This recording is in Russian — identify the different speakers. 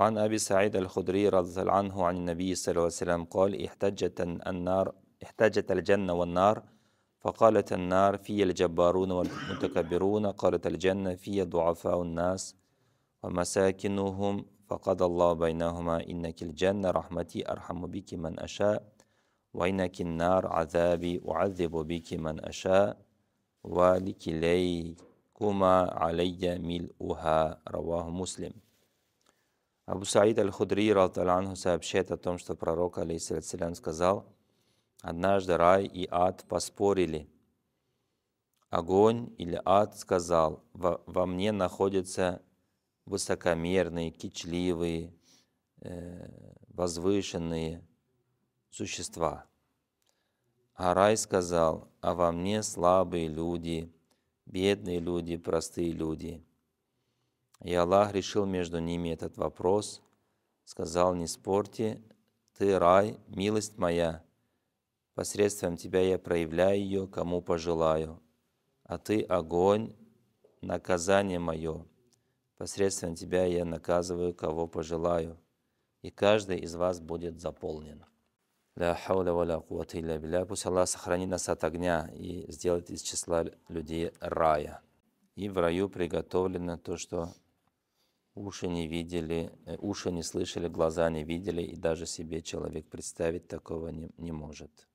Speaker 1: وعن أبي سعيد الخدري رضي الله عنه عن النبي صلى الله عليه وسلم قال احتجت النار احتجت الجنة والنار فقالت النار في الجبارون والمتكبرون قالت الجنة في ضعفاء الناس ومساكنهم فقد الله بينهما إنك الجنة رحمتي أرحم بك من أشاء وإنك النار عذابي أعذب بك من أشاء ولكليكما علي ملؤها رواه مسلم Абу Саид Аль-Худри Ралталанху сообщает о том, что пророк, алейсалям, сказал, «Однажды рай и ад поспорили. Огонь или ад сказал, во, во мне находятся высокомерные, кичливые, э, возвышенные существа». А рай сказал, «А во мне слабые люди, бедные люди, простые люди». И Аллах решил между ними этот вопрос, сказал, не спорьте, ты рай, милость моя, посредством тебя я проявляю ее, кому пожелаю, а ты огонь, наказание мое, посредством тебя я наказываю, кого пожелаю, и каждый из вас будет заполнен. Ля хауля ва Пусть Аллах сохранит нас от огня и сделает из числа людей рая. И в раю приготовлено то, что Уши не видели, э, уши не слышали, глаза не видели, и даже себе человек представить такого не, не может.